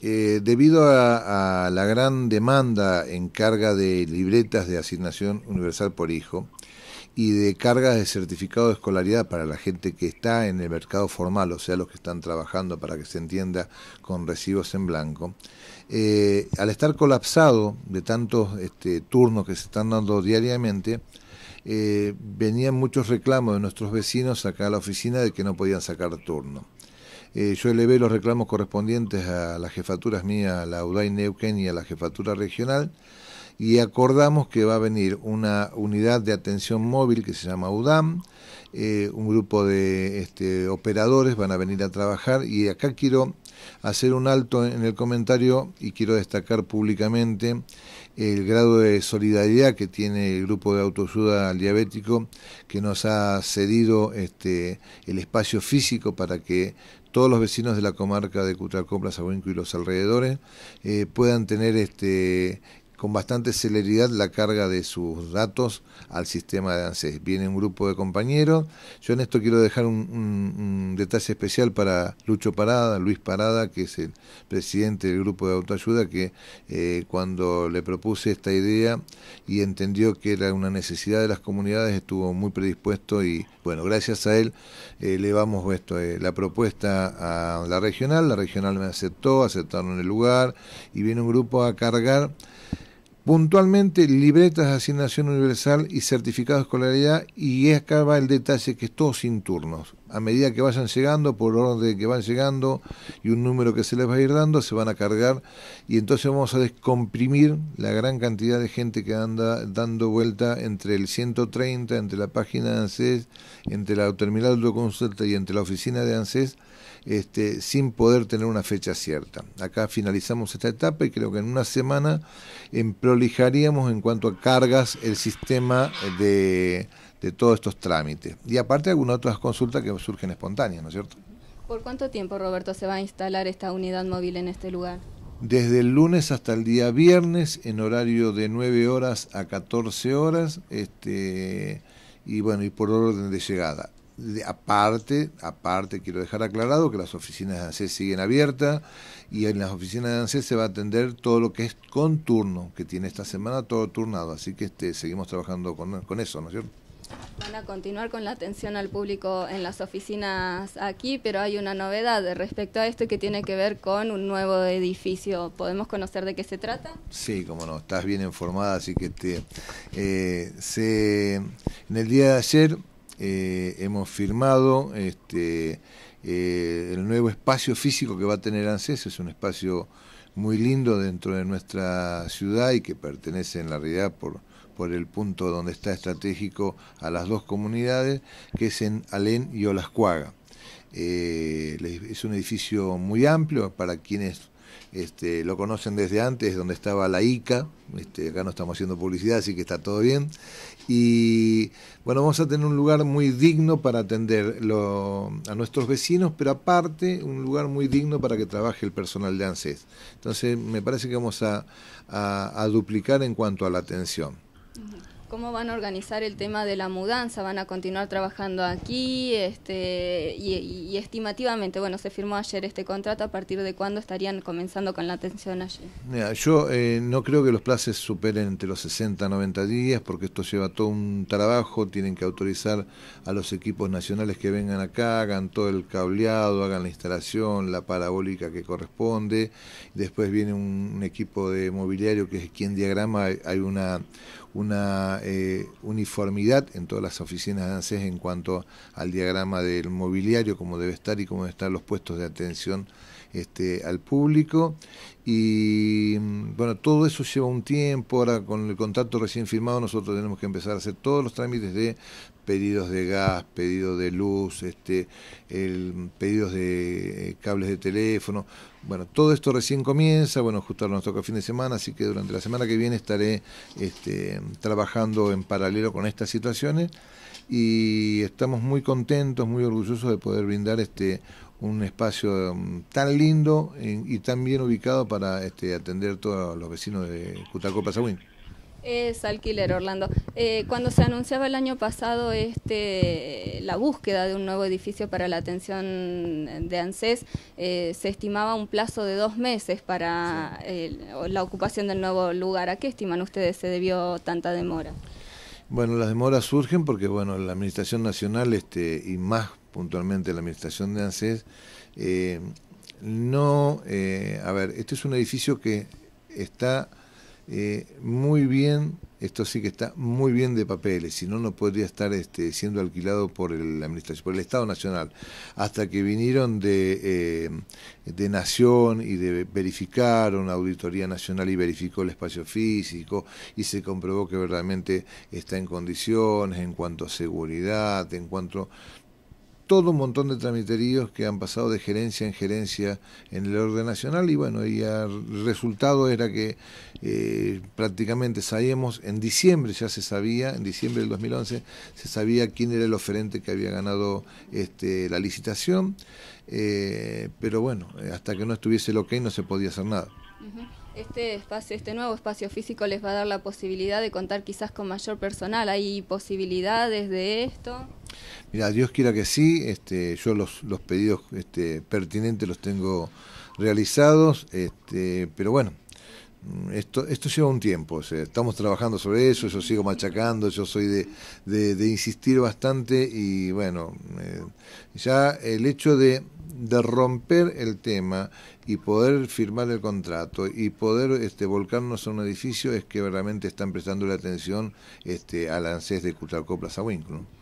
Eh, debido a, la gran demanda en carga de libretas de asignación universal por hijo y de cargas de certificado de escolaridad para la gente que está en el mercado formal, o sea, los que están trabajando para que se entienda con recibos en blanco, eh, al estar colapsado de tantos este, turnos que se están dando diariamente, eh, venían muchos reclamos de nuestros vecinos acá a la oficina de que no podían sacar turno. Eh, yo elevé los reclamos correspondientes a las jefaturas mías, a la UDAI Neuquén y a la jefatura regional, y acordamos que va a venir una unidad de atención móvil que se llama UDAM, eh, un grupo de este, operadores van a venir a trabajar y acá quiero hacer un alto en el comentario y quiero destacar públicamente el grado de solidaridad que tiene el grupo de autoayuda al diabético que nos ha cedido este, el espacio físico para que todos los vecinos de la comarca de Cutralcó, Plaza y los alrededores eh, puedan tener este con bastante celeridad la carga de sus datos al sistema de ANSES. Viene un grupo de compañeros. Yo en esto quiero dejar un, detalle especial para Lucho Parada, Luis Parada, que es el presidente del grupo de autoayuda, que eh, cuando le propuse esta idea y entendió que era una necesidad de las comunidades, estuvo muy predispuesto y bueno, gracias a él elevamos eh, esto, eh, la propuesta a la regional, la regional me aceptó, aceptaron el lugar y viene un grupo a cargar puntualmente libretas de asignación universal y certificado de escolaridad y acá va el detalle que es todo sin turnos a medida que vayan llegando, por orden que van llegando y un número que se les va a ir dando, se van a cargar y entonces vamos a descomprimir la gran cantidad de gente que anda dando vuelta entre el 130, entre la página de ANSES, e entre la terminal de consulta y entre la oficina de ANSES, e este, sin poder tener una fecha cierta. Acá finalizamos esta etapa y creo que en una semana en eh, prolijaríamos en cuanto a cargas el sistema de de todos estos trámites. Y aparte algunas otras consultas que surgen espontáneas, ¿no es cierto? ¿Por cuánto tiempo, Roberto, se va a instalar esta unidad móvil en este lugar? Desde el lunes hasta el día viernes, en horario de 9 horas a 14 horas, este, y bueno, y por orden de llegada. aparte, aparte quiero dejar aclarado que las oficinas de ANSES e siguen abiertas y en las oficinas de ANSES e se va a atender todo lo que es con turno, que tiene esta semana todo turnado, así que este, seguimos trabajando con eso, ¿no es cierto? Van a continuar con la atención al público en las oficinas aquí, pero hay una novedad respecto a esto que tiene que ver con un nuevo edificio. ¿Podemos conocer de qué se trata? Sí, como no, estás bien informada, así que te, eh, se, en el día de ayer eh, hemos firmado este, eh, el nuevo espacio físico que va a tener ANSES, es un espacio muy lindo dentro de nuestra ciudad y que pertenece en la realidad por por el punto donde está estratégico a las dos comunidades, que es en Alén y Olascuaga. Eh, es un edificio muy amplio para quienes este, lo conocen desde antes, donde estaba la ICA, este, acá no estamos haciendo publicidad, así que está todo bien. Y bueno, vamos a tener un lugar muy digno para atender a nuestros vecinos, pero aparte un lugar muy digno para que trabaje el personal de ANSES. Entonces me parece que vamos a duplicar en cuanto a la atención. ¿Cómo van a organizar el tema de la mudanza? ¿Van a continuar trabajando aquí? Este, y, estimativamente, bueno, se firmó ayer este contrato, ¿a partir de cuándo estarían comenzando con la atención allí? yo eh, no creo que los plazos superen entre los 60 y 90 días, porque esto lleva todo un trabajo, tienen que autorizar a los equipos nacionales que vengan acá, hagan todo el cableado, hagan la instalación, la parabólica que corresponde, después viene un, equipo de mobiliario que es quien diagrama, hay una eh, uniformidad en todas las oficinas de ANSES en cuanto al diagrama del mobiliario, cómo debe estar y cómo están los puestos de atención este, al público. Y mm, bueno, todo eso lleva un tiempo. Ahora, con el contrato recién firmado, nosotros tenemos que empezar a hacer todos los trámites de pedidos de gas, pedidos de luz, este, el, pedidos de eh, cables de teléfono. Bueno, todo esto recién comienza, bueno, justo ahora nos toca fin de semana, así que durante la semana que viene estaré este, trabajando en paralelo con estas situaciones y estamos muy contentos, muy orgullosos de poder brindar este un espacio um, tan lindo eh, y tan bien ubicado para este, atender a todos los vecinos de Cutaco Pazagüín. Es alquiler, Orlando. Eh, cuando se anunciaba el año pasado este, la búsqueda de un nuevo edificio para la atención de ANSES, eh, se estimaba un plazo de dos meses para eh, la ocupación del nuevo lugar. ¿A qué estiman ustedes se debió tanta demora? Bueno, las demoras surgen porque bueno, la Administración Nacional este, y más puntualmente la Administración de ANSES, no... a ver, este es un edificio que está eh, muy bien, esto sí que está muy bien de papeles, si no, no podría estar este, siendo alquilado por el, administración, por el Estado Nacional. Hasta que vinieron de, eh, de Nación y de verificaron auditoría nacional y verificó el espacio físico y se comprobó que verdaderamente está en condiciones en cuanto a seguridad, en cuanto todo un montón de tramiteríos que han pasado de gerencia en gerencia en el orden nacional y bueno, y el resultado era que eh, prácticamente sabíamos, en diciembre ya se sabía, en diciembre del 2011 se sabía quién era el oferente que había ganado este, la licitación, eh, pero bueno, hasta que no estuviese el ok no se podía hacer nada. Este espacio, este nuevo espacio físico les va a dar la posibilidad de contar quizás con mayor personal. ¿Hay posibilidades de esto? Mira, Dios quiera que sí, este, yo los, pedidos este, pertinentes los tengo realizados, este, pero bueno, esto, esto lleva un tiempo, estamos trabajando sobre eso, yo sigo machacando, yo soy de, insistir bastante y bueno, eh, ya el hecho de, romper el tema y poder firmar el contrato y poder este, volcarnos a un edificio es que realmente están prestando la atención este, al ANSES de Cutralcó a Winkler.